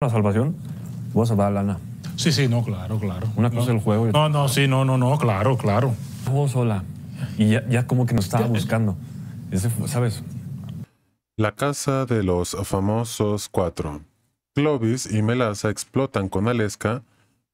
la salvación, voy a salvar Lana. Sí, sí, no, claro, claro. Una cosa del juego. no, no, sí, no, no, no, claro, claro. Vos sola. Y ya, como que nos estaba eh. buscando. ¿Sabes? La casa de los famosos cuatro. Clovis y Melaza explotan con Aleska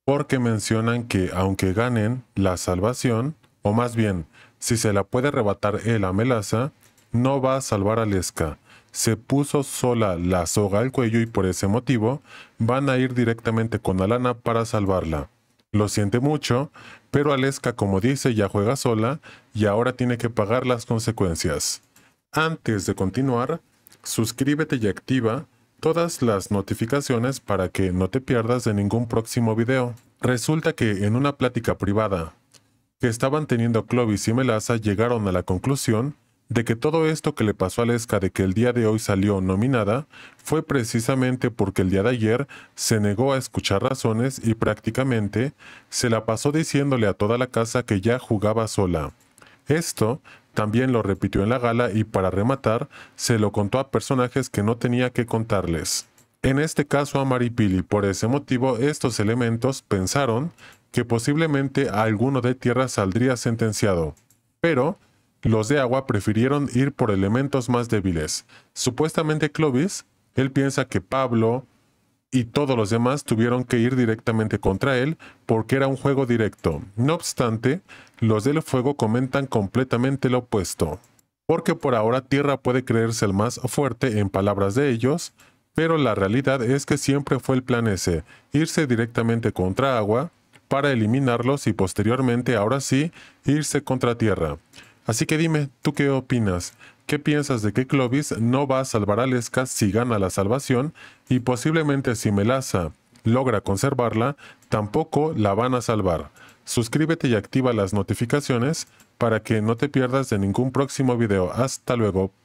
porque mencionan que aunque ganen la salvación, o más bien, si se la puede arrebatar él a Melaza, no va a salvar a Aleska se puso sola la soga al cuello y por ese motivo van a ir directamente con Alana para salvarla. Lo siente mucho, pero Aleska, como dice, ya juega sola y ahora tiene que pagar las consecuencias. Antes de continuar, suscríbete y activa todas las notificaciones para que no te pierdas de ningún próximo video. Resulta que en una plática privada que estaban teniendo Clovis y Melaza llegaron a la conclusión de que todo esto que le pasó a Lesca de que el día de hoy salió nominada fue precisamente porque el día de ayer se negó a escuchar razones y prácticamente se la pasó diciéndole a toda la casa que ya jugaba sola. Esto también lo repitió en la gala y para rematar se lo contó a personajes que no tenía que contarles. En este caso a Maripili, por ese motivo estos elementos pensaron que posiblemente a alguno de tierra saldría sentenciado. Pero los de agua prefirieron ir por elementos más débiles. Supuestamente Clovis, él piensa que Pablo y todos los demás tuvieron que ir directamente contra él porque era un juego directo. No obstante, los del fuego comentan completamente lo opuesto. Porque por ahora Tierra puede creerse el más fuerte en palabras de ellos, pero la realidad es que siempre fue el plan ese, irse directamente contra agua para eliminarlos y posteriormente ahora sí irse contra Tierra. Así que dime, ¿tú qué opinas? ¿Qué piensas de que Clovis no va a salvar a Lesca si gana la salvación y posiblemente si Melaza logra conservarla, tampoco la van a salvar? Suscríbete y activa las notificaciones para que no te pierdas de ningún próximo video. Hasta luego.